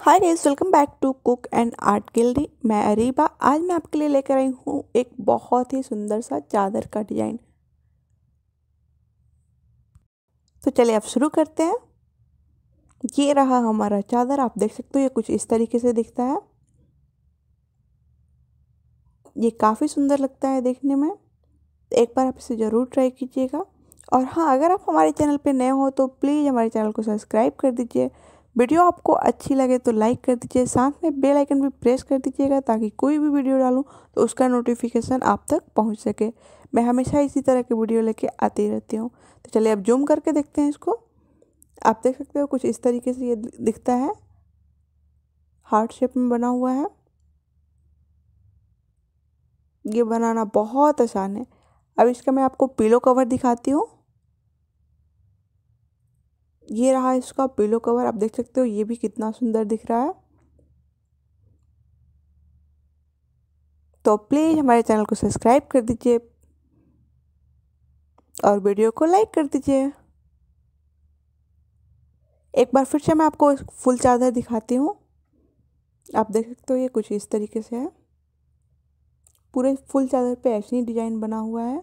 hi guys welcome back to cook and art gallery मैं अरीबा आज मैं आपके लिए लेकर आई हूँ एक बहुत ही सुंदर सा चादर का डिज़ाइन तो चलिए आप शुरू करते हैं ये रहा हमारा चादर आप देख सकते हो ये कुछ इस तरीके से दिखता है ये काफ़ी सुंदर लगता है देखने में एक बार आप इसे ज़रूर ट्राई कीजिएगा और हाँ अगर आप हमारे चैनल पर नए हो तो प्लीज़ हमारे चैनल को सब्सक्राइब कर दीजिए वीडियो आपको अच्छी लगे तो लाइक कर दीजिए साथ में बेल आइकन भी प्रेस कर दीजिएगा ताकि कोई भी वीडियो डालूँ तो उसका नोटिफिकेशन आप तक पहुँच सके मैं हमेशा इसी तरह की वीडियो लेके आती रहती हूँ तो चलिए अब जूम करके देखते हैं इसको आप देख सकते हो कुछ इस तरीके से ये दिखता है हार्ट शेप में बना हुआ है ये बनाना बहुत आसान है अब इसका मैं आपको पीलो कवर दिखाती हूँ ये रहा इसका पिलो कवर आप देख सकते हो ये भी कितना सुंदर दिख रहा है तो प्लीज़ हमारे चैनल को सब्सक्राइब कर दीजिए और वीडियो को लाइक कर दीजिए एक बार फिर से मैं आपको फुल चादर दिखाती हूँ आप देख सकते हो ये कुछ इस तरीके से है पूरे फुल चादर पे ही डिज़ाइन बना हुआ है